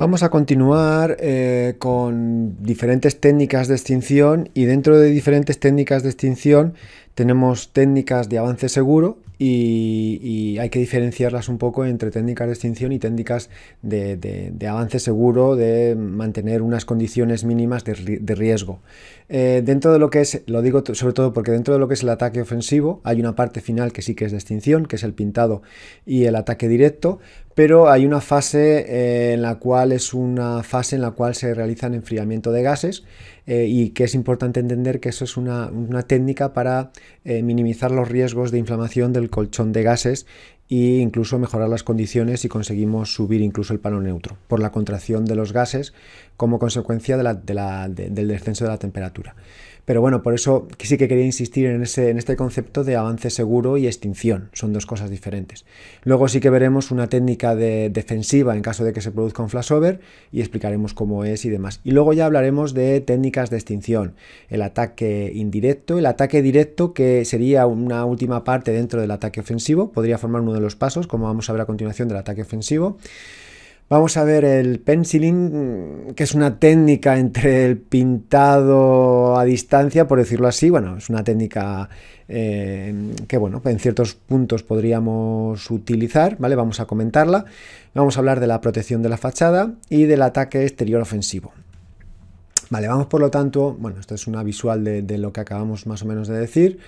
Vamos a continuar eh, con diferentes técnicas de extinción y dentro de diferentes técnicas de extinción tenemos técnicas de avance seguro y, hay que diferenciarlas un poco entre técnicas de extinción y técnicas de, avance seguro, de mantener unas condiciones mínimas de, riesgo. Eh, dentro de lo que es, lo digo sobre todo porque dentro de lo que es el ataque ofensivo hay una parte final que sí que es de extinción, que es el pintado y el ataque directo, pero hay una fase eh, en la cual es una fase en la cual se realiza enfriamiento de gases eh, y que es importante entender que eso es una, técnica para eh, minimizar los riesgos de inflamación del colchón de gases e incluso mejorar las condiciones si conseguimos subir incluso el palo neutro por la contracción de los gases como consecuencia del descenso de la temperatura. Pero bueno, por eso sí que quería insistir en, ese, en este concepto de avance seguro y extinción. Son dos cosas diferentes. Luego sí que veremos una técnica de defensiva en caso de que se produzca un flashover y explicaremos cómo es y demás. Y luego ya hablaremos de técnicas de extinción. El ataque indirecto, el ataque directo que sería una última parte dentro del ataque ofensivo. Podría formar uno de los pasos, como vamos a ver a continuación del ataque ofensivo. Vamos a ver el penciling, que es una técnica entre el pintado distancia, por decirlo así. Bueno, es una técnica eh, que, bueno, en ciertos puntos podríamos utilizar, ¿vale? Vamos a comentarla. Vamos a hablar de la protección de la fachada y del ataque exterior ofensivo. Vale, vamos por lo tanto, bueno, esto es una visual de, de lo que acabamos más o menos de decir.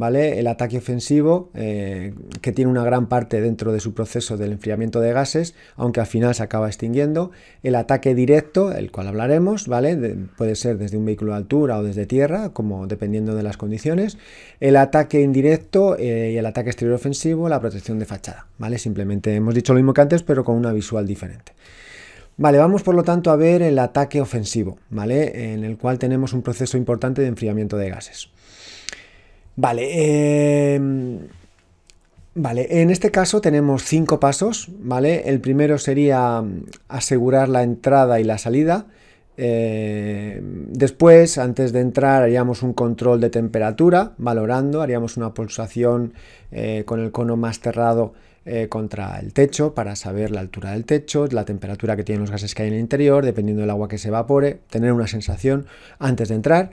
¿vale? El ataque ofensivo, eh, que tiene una gran parte dentro de su proceso del enfriamiento de gases, aunque al final se acaba extinguiendo. El ataque directo, el cual hablaremos, ¿vale? puede ser desde un vehículo de altura o desde tierra, como dependiendo de las condiciones. El ataque indirecto eh, y el ataque exterior ofensivo, la protección de fachada, ¿vale? Simplemente hemos dicho lo mismo que antes, pero con una visual diferente. Vale, vamos por lo tanto a ver el ataque ofensivo, ¿vale? En el cual tenemos un proceso importante de enfriamiento de gases. Em, vale, en este caso tenemos cinco pasos, ¿vale? El primero sería mm, asegurar la entrada y la salida. Em, después, antes de entrar, haríamos un control de temperatura, valorando, haríamos una pulsación eh, con el cono más cerrado eh, contra el techo para saber la altura del techo, la temperatura que tienen los gases que hay en el interior, dependiendo del agua que se evapore, tener una sensación antes de entrar.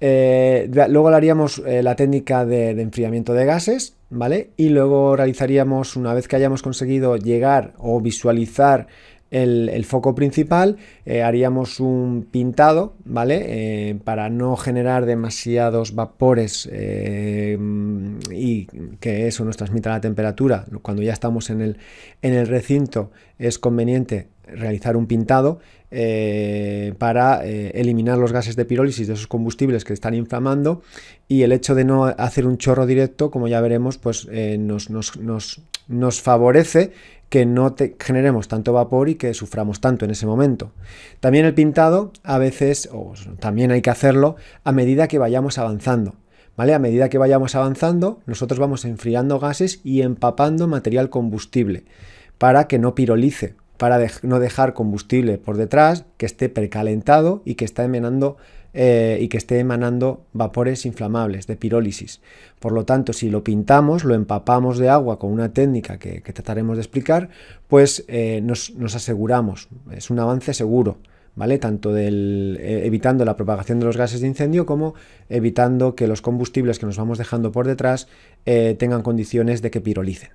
Eh, luego haríamos eh, la técnica de, enfriamiento de gases, ¿vale? Y luego realizaríamos, una vez que hayamos conseguido llegar o visualizar el, foco principal, eh, haríamos un pintado, ¿vale? Eh, para no generar demasiados vapores y que eso nos transmita la temperatura. Cuando ya estamos en el, en el recinto es conveniente realizar un pintado eh, para eh, eliminar los gases de pirólisis de esos combustibles que están inflamando y el hecho de no hacer un chorro directo, como ya veremos, pues eh, nos, nos, nos, nos, favorece que no te generemos tanto vapor y que suframos tanto en ese momento. También el pintado a veces, o también hay que hacerlo a medida que vayamos avanzando. ¿Vale? A medida que vayamos avanzando, nosotros vamos enfriando gases y empapando material combustible para que no pirolice, para no dejar combustible por detrás que esté precalentado y que, eh, y que esté emanando vapores inflamables de pirólisis. Por lo tanto, si lo pintamos, lo empapamos de agua con una técnica que, trataremos de explicar, pues eh, nos, aseguramos, es un avance seguro. ¿Vale? Tanto del, eh, evitando la propagación de los gases de incendio como evitando que los combustibles que nos vamos dejando por detrás tengan condiciones de que pirolicen.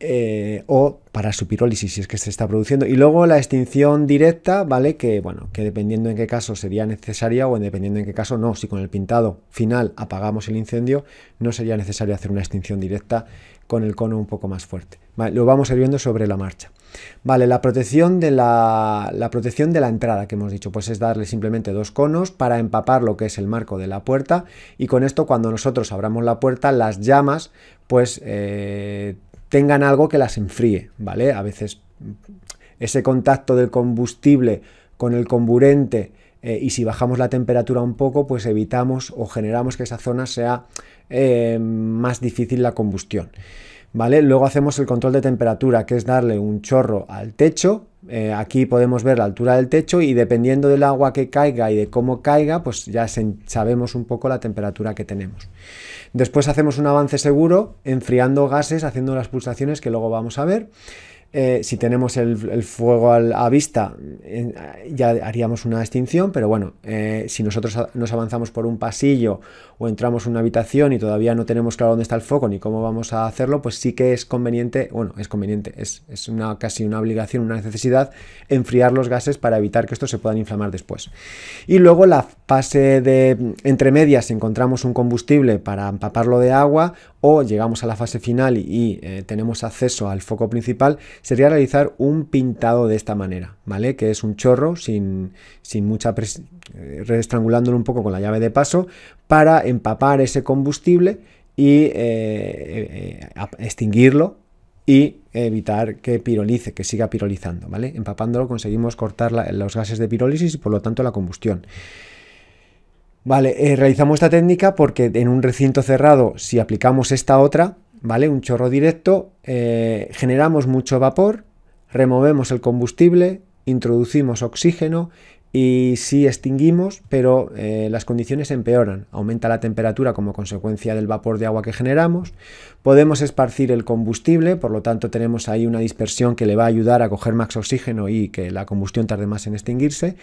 Eh, o para su pirólisis si es que se está produciendo. Y luego la extinción directa, ¿vale? Que bueno, que dependiendo en qué caso sería necesaria o dependiendo en qué caso no, si con el pintado final apagamos el incendio, no sería necesario hacer una extinción directa con el cono un poco más fuerte. lo vamos a ir viendo sobre la marcha. Vale, la protección, de la, la protección de la entrada que hemos dicho, pues es darle simplemente dos conos para empapar lo que es el marco de la puerta y con esto cuando nosotros abramos la puerta, las llamas pues eh, tengan algo que las enfríe, ¿vale? A veces mm, ese contacto del combustible con el comburente eh, y si bajamos la temperatura un poco, pues evitamos o generamos que esa zona sea eh, más difícil la combustión. Luego hacemos el control de temperatura, que es darle un chorro al techo. Eh, aquí podemos ver la altura del techo y dependiendo del agua que caiga y de cómo caiga, pues ya sabemos un poco la temperatura que tenemos. Después hacemos un avance seguro enfriando gases, haciendo las pulsaciones que luego vamos a ver. Eh, si tenemos el, fuego a vista, ya haríamos una extinción, pero bueno, eh, si nosotros nos avanzamos por un pasillo o entramos en una habitación y todavía no tenemos claro dónde está el foco ni cómo vamos a hacerlo, pues sí que es conveniente, bueno, es conveniente, es, una, casi una obligación, una necesidad, enfriar los gases para evitar que estos se puedan inflamar después. Y luego la fase de entre medias encontramos un combustible para empaparlo de agua o llegamos a la fase final y eh, tenemos acceso al foco principal, sería realizar un pintado de esta manera, ¿vale? Que es un chorro sin, sin mucha presión, eh, un poco con la llave de paso para empapar ese combustible y eh, eh, extinguirlo y evitar que pirolice, que siga pirolizando, ¿vale? Empapándolo conseguimos cortar los gases de pirólisis y por lo tanto la combustión. Vale, realizamos esta técnica porque en un recinto cerrado, si aplicamos esta otra, ¿vale? Un chorro directo, eh, generamos mucho vapor, removemos el combustible, introducimos oxígeno y sí extinguimos, pero eh, las condiciones empeoran. Aumenta la temperatura como consecuencia del vapor de agua que generamos. Podemos esparcir el combustible, por lo tanto tenemos ahí una dispersión que le va a ayudar a coger más oxígeno y que la combustión tarde más en extinguirse.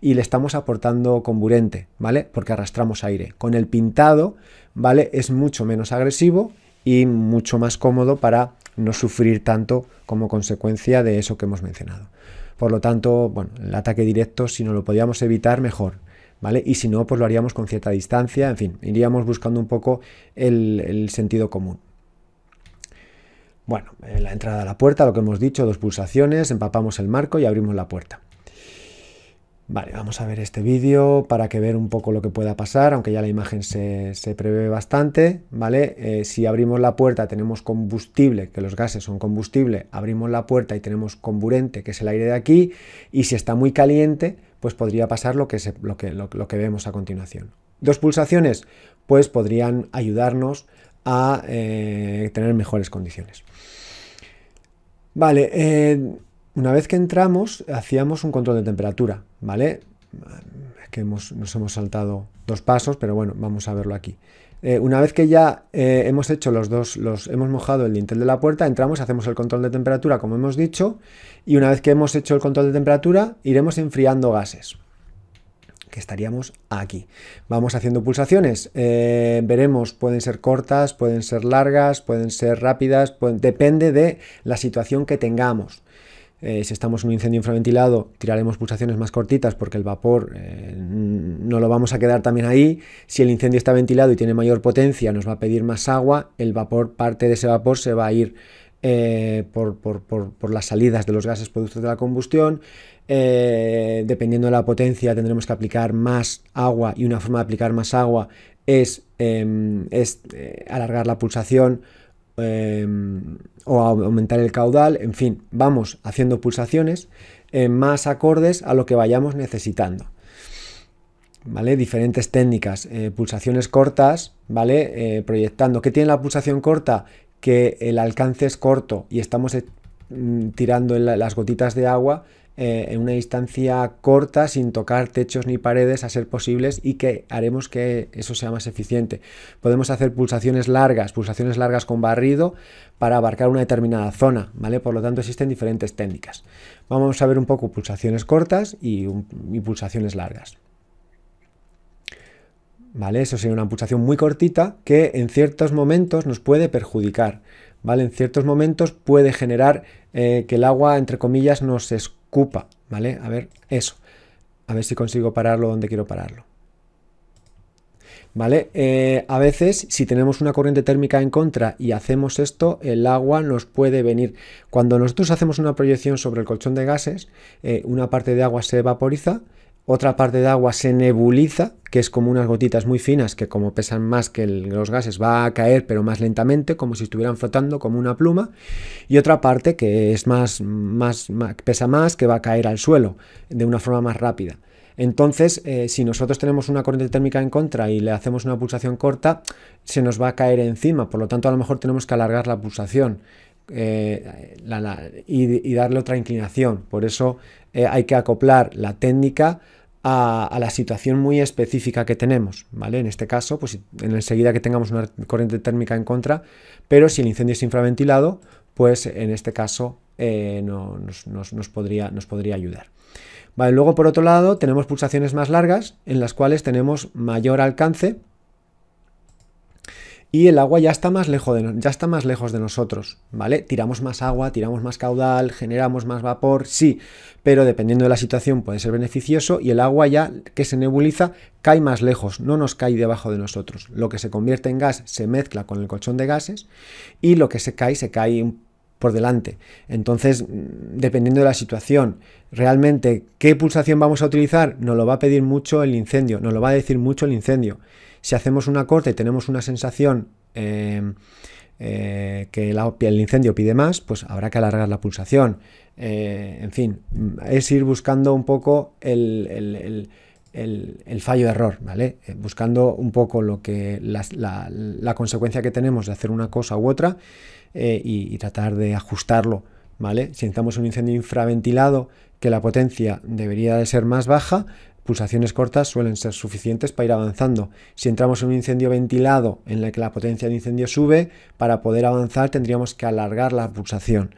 Y le estamos aportando comburente, ¿vale? Porque arrastramos aire. Con el pintado, ¿vale? Es mucho menos agresivo y mucho más cómodo para no sufrir tanto como consecuencia de eso que hemos mencionado. Por lo tanto, bueno, el ataque directo, si no lo podíamos evitar, mejor. ¿Vale? Y si no, pues lo haríamos con cierta distancia, en fin, iríamos buscando un poco el, el sentido común. Bueno, en eh, la entrada a la puerta, lo que hemos dicho, dos pulsaciones, empapamos el marco y abrimos la puerta. Vale, vamos a ver este vídeo para que ver un poco lo que pueda pasar, aunque ya la imagen se, prevé bastante, ¿vale? Eh, si abrimos la puerta tenemos combustible, que los gases son combustible, abrimos la puerta y tenemos comburente, que es el aire de aquí, y si está muy caliente, pues podría pasar lo que, lo que, lo, que vemos a continuación. Dos pulsaciones, pues podrían ayudarnos a eh, tener mejores condiciones. Vale, eh, una vez que entramos, hacíamos un control de temperatura, ¿vale? Es que nos hemos saltado dos pasos, pero bueno, vamos a verlo aquí. Eh, una vez que ya eh, hemos hecho los dos, los, hemos mojado el dintel de la puerta, entramos, hacemos el control de temperatura, como hemos dicho, y una vez que hemos hecho el control de temperatura, iremos enfriando gases que estaríamos aquí. Vamos haciendo pulsaciones, eh, veremos, pueden ser cortas, pueden ser largas, pueden ser rápidas, depende de la situación que tengamos. Eh, si estamos en un incendio infraventilado, tiraremos pulsaciones más cortitas porque el vapor eh, no lo vamos a quedar también ahí. Si el incendio está ventilado y tiene mayor potencia, nos va a pedir más agua. El vapor, parte de ese vapor se va a ir eh, por, las salidas de los gases productos de la combustión. dependiendo de la potencia, tendremos que aplicar más agua y una forma de aplicar más agua es, em, es alargar la pulsación Em, o aumentar el caudal, en fin, vamos haciendo pulsaciones eh, más acordes a lo que vayamos necesitando. ¿Vale? Diferentes técnicas, eh, pulsaciones cortas, ¿vale? Eh, proyectando. ¿Qué tiene la pulsación corta? Que el alcance es corto y estamos mm, tirando las gotitas de agua eh, en una distancia corta, sin tocar techos ni paredes, a ser posibles, y que haremos que eso sea más eficiente. Podemos hacer pulsaciones largas, pulsaciones largas con barrido para abarcar una determinada zona, ¿vale? Por lo tanto, existen diferentes técnicas. Vamos a ver un poco pulsaciones cortas y, pulsaciones largas. ¿Vale? Eso sería una pulsación muy cortita que en ciertos momentos nos puede perjudicar. ¿Vale? En ciertos momentos puede generar eh, que el agua, entre comillas, nos, escurra cupa, ¿vale? A ver, eso. A ver si consigo pararlo donde quiero pararlo. ¿Vale? Eh, a veces, si tenemos una corriente térmica en contra y hacemos esto, el agua nos puede venir. Cuando nosotros hacemos una proyección sobre el colchón de gases, eh, una parte de agua se vaporiza otra parte de agua se nebuliza, que es como unas gotitas muy finas que como pesan más que los gases va a caer pero más lentamente, como si estuvieran flotando como una pluma. Y otra parte que es más, más, pesa más, que va a caer al suelo de una forma más rápida. Entonces, eh, si nosotros tenemos una corriente térmica en contra y le hacemos una pulsación corta, se nos va a caer encima. Por lo tanto, a lo mejor tenemos que alargar la pulsación. Eh, y, darle otra inclinación. Por eso eh, hay que acoplar la técnica a, la situación muy específica que tenemos, ¿vale? En este caso, pues enseguida que tengamos una corriente térmica en contra, pero si el incendio es infraventilado, pues en este caso eh, nos, nos, podría, nos podría ayudar. Vale, luego por otro lado tenemos pulsaciones más largas en las cuales tenemos mayor alcance y el agua ya está más lejos de, ya está más lejos de nosotros, ¿vale? Tiramos más agua, tiramos más caudal, generamos más vapor, sí, pero dependiendo de la situación puede ser beneficioso y el agua ya que se nebuliza cae más lejos, no nos cae debajo de nosotros. Lo que se convierte en gas se mezcla con el colchón de gases y lo que se cae se cae por delante. Entonces, mm, dependiendo de la situación, realmente qué pulsación vamos a utilizar, nos lo va a pedir mucho el incendio, nos lo va a decir mucho el incendio si hacemos una corte y tenemos una sensación eh, eh, que el incendio pide más, pues habrá que alargar la pulsación. Eh, en fin, mm, es ir buscando un poco el, el, el, fallo-error, ¿vale? Buscando un poco lo que la, la, consecuencia que tenemos de hacer una cosa u otra y, tratar de ajustarlo. ¿Vale? Si necesitamos un incendio infraventilado, que la potencia debería de ser más baja, pulsaciones cortas suelen ser suficientes para ir avanzando. Si entramos en un incendio ventilado en el que la potencia de incendio sube, para poder avanzar tendríamos que alargar la pulsación.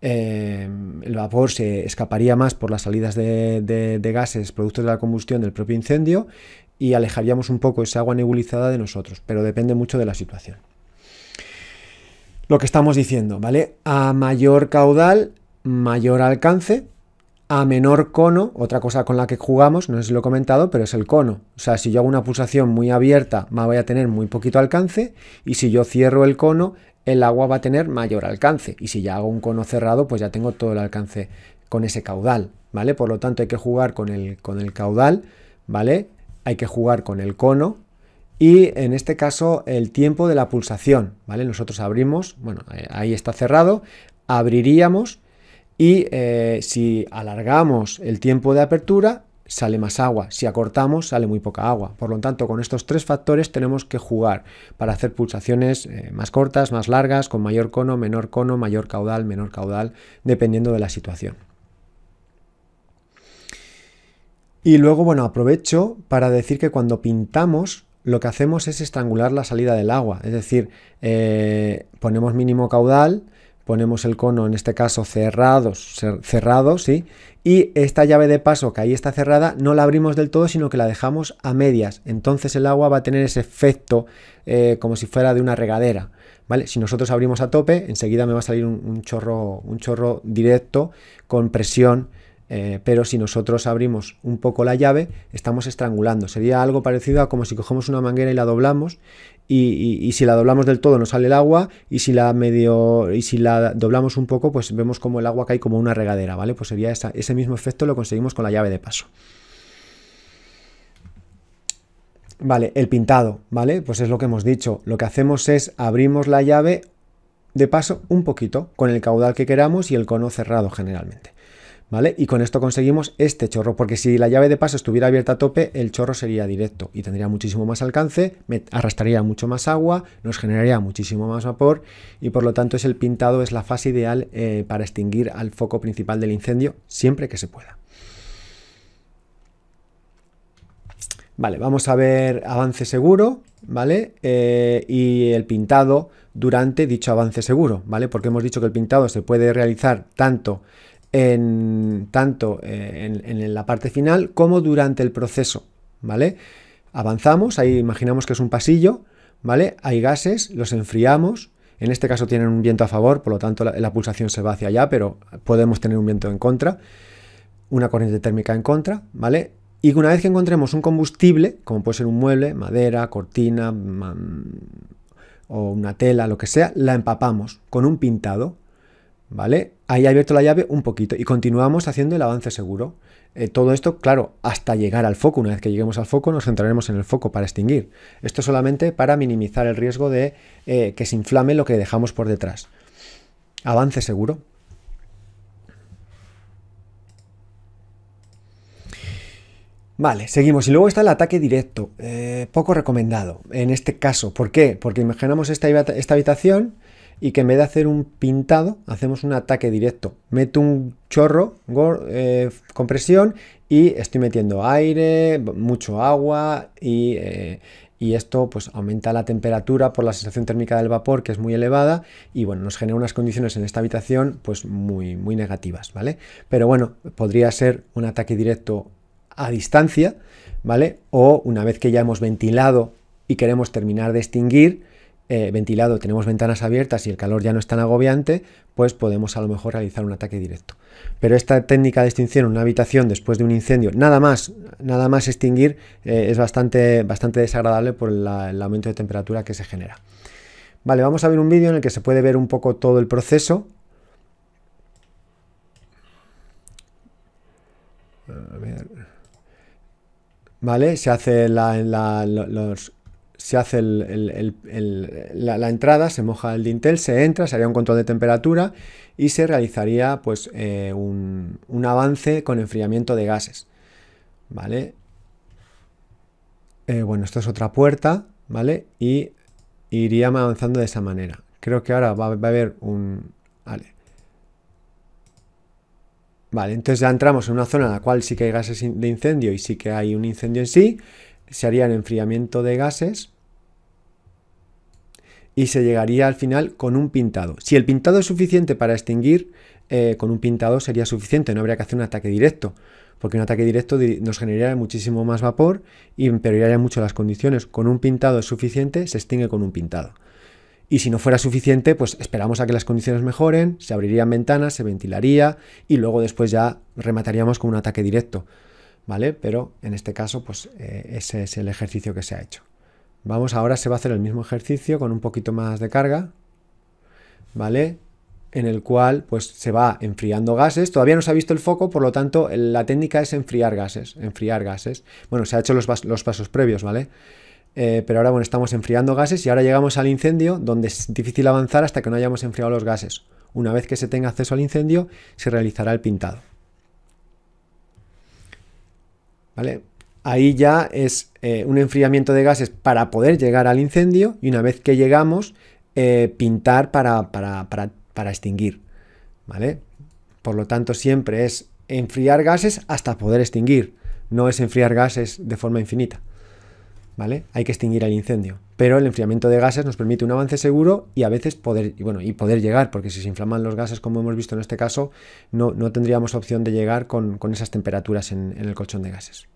Eh, el vapor se escaparía más por las salidas de, de gases productos de la combustión del propio incendio y alejaríamos un poco esa agua nebulizada de nosotros, pero depende mucho de la situación. Lo que estamos diciendo, ¿vale? A mayor caudal, mayor alcance, a menor cono, otra cosa con la que jugamos, no sé si lo he comentado, pero es el cono. O sea, si yo hago una pulsación muy abierta, me voy a tener muy poquito alcance, y si yo cierro el cono, el agua va a tener mayor alcance. Y si ya hago un cono cerrado, pues ya tengo todo el alcance con ese caudal, ¿vale? Por lo tanto, hay que jugar con el, con el caudal, ¿vale? Hay que jugar con el cono, y en este caso el tiempo de la pulsación, ¿vale? Nosotros abrimos, bueno, ahí está cerrado, abriríamos, y eh, si alargamos el tiempo de apertura, sale más agua. Si acortamos, sale muy poca agua. Por lo tanto, con estos tres factores tenemos que jugar para hacer pulsaciones eh, más cortas, más largas, con mayor cono, menor cono, mayor caudal, menor caudal, dependiendo de la situación. Y luego, bueno, aprovecho para decir que cuando pintamos, lo que hacemos es estrangular la salida del agua, es decir, eh, ponemos mínimo caudal, ponemos el cono, en este caso cerrados, cerrado, ¿sí? Y esta llave de paso que ahí está cerrada no la abrimos del todo, sino que la dejamos a medias. Entonces el agua va a tener ese efecto eh, como si fuera de una regadera, ¿vale? Si nosotros abrimos a tope, enseguida me va a salir un chorro, un chorro directo con presión eh, pero si nosotros abrimos un poco la llave, estamos estrangulando. Sería algo parecido a como si cogemos una manguera y la doblamos, y, si la doblamos del todo nos sale el agua, y si la medio, y si la doblamos un poco, pues vemos como el agua cae como una regadera, ¿vale? Pues sería ese mismo efecto lo conseguimos con la llave de paso. Vale, el pintado, ¿vale? Pues es lo que hemos dicho. Lo que hacemos es abrimos la llave de paso un poquito, con el caudal que queramos y el cono cerrado generalmente. ¿vale? Y con esto conseguimos este chorro, porque si la llave de paso estuviera abierta a tope, el chorro sería directo y tendría muchísimo más alcance, arrastraría mucho más agua, nos generaría muchísimo más vapor y por lo tanto es el pintado, es la fase ideal eh, para extinguir al foco principal del incendio siempre que se pueda. Vale, vamos a ver avance seguro, ¿vale? Eh, y el pintado durante dicho avance seguro, ¿vale? Porque hemos dicho que el pintado se puede realizar tanto en, tanto eh, en, la parte final como durante el proceso, ¿vale? Avanzamos, ahí imaginamos que es un pasillo, ¿vale? Hay gases, los enfriamos, en este caso tienen un viento a favor, por lo tanto la, pulsación se va hacia allá, pero podemos tener un viento en contra, una corriente térmica en contra, ¿vale? Y una vez que encontremos un combustible, como puede ser un mueble, madera, cortina o una tela, lo que sea, la empapamos con un pintado, ¿vale? Ahí ha abierto la llave un poquito y continuamos haciendo el avance seguro. Eh, todo esto, claro, hasta llegar al foco. Una vez que lleguemos al foco, nos centraremos en el foco para extinguir. Esto solamente para minimizar el riesgo de eh, que se inflame lo que dejamos por detrás. Avance seguro. Vale, seguimos. Y luego está el ataque directo, eh, poco recomendado en este caso. ¿Por qué? Porque imaginamos esta habitación, y que en vez de hacer un pintado, hacemos un ataque directo. Meto un chorro, eh, compresión y estoy metiendo aire, mucho agua eh, y, esto pues aumenta la temperatura por la sensación térmica del vapor que es muy elevada y bueno, nos genera unas condiciones en esta habitación pues muy, muy negativas, ¿vale? Pero bueno, podría ser un ataque directo a distancia, ¿vale? O una vez que ya hemos ventilado y queremos terminar de extinguir, eh, ventilado, tenemos ventanas abiertas y el calor ya no es tan agobiante, pues podemos a lo mejor realizar un ataque directo. Pero esta técnica de extinción en una habitación después de un incendio, nada más, nada más extinguir, eh, es bastante, bastante desagradable por el aumento de temperatura que se genera. Vale, vamos a ver un vídeo en el que se puede ver un poco todo el proceso. Vale, se hace la, la, los, se hace la, entrada, se moja el dintel, se entra, se haría un control de temperatura y se realizaría pues, eh, un, avance con enfriamiento de gases. ¿Vale? Eh, bueno, esto es otra puerta, ¿vale? Y iríamos avanzando de esa manera. Creo que ahora va, a haber un... Vale. Vale, entonces ya entramos en una zona en la cual sí que hay gases de incendio y sí que hay un incendio en sí se haría el enfriamiento de gases y se llegaría al final con un pintado. Si el pintado es suficiente para extinguir, eh, con un pintado sería suficiente, no habría que hacer un ataque directo, porque un ataque directo nos generaría muchísimo más vapor y empeoraría mucho las condiciones. Con un pintado es suficiente, se extingue con un pintado. Y si no fuera suficiente, pues esperamos a que las condiciones mejoren, se abrirían ventanas, se ventilaría y luego después ya remataríamos con un ataque directo. ¿vale? Pero en este caso, pues eh, ese es el ejercicio que se ha hecho. Vamos, ahora se va a hacer el mismo ejercicio con un poquito más de carga, ¿vale? En el cual, pues se va enfriando gases. Todavía no se ha visto el foco, por lo tanto, la técnica es enfriar gases, enfriar gases. Bueno, se ha hecho los, pasos previos, ¿vale? Eh, pero ahora, bueno, estamos enfriando gases y ahora llegamos al incendio, donde es difícil avanzar hasta que no hayamos enfriado los gases. Una vez que se tenga acceso al incendio, se realizará el pintado. ¿vale? Ahí ya es eh, un enfriamiento de gases para poder llegar al incendio y una vez que llegamos, eh, pintar para, para extinguir, ¿vale? Por lo tanto, siempre es enfriar gases hasta poder extinguir, no es enfriar gases de forma infinita. Hay que extinguir el incendio. Pero el enfriamiento de gases nos permite un avance seguro y a veces poder, poder llegar, porque si se inflaman los gases, como hemos visto en este caso, no, tendríamos opción de llegar con, esas temperaturas en el colchón de gases.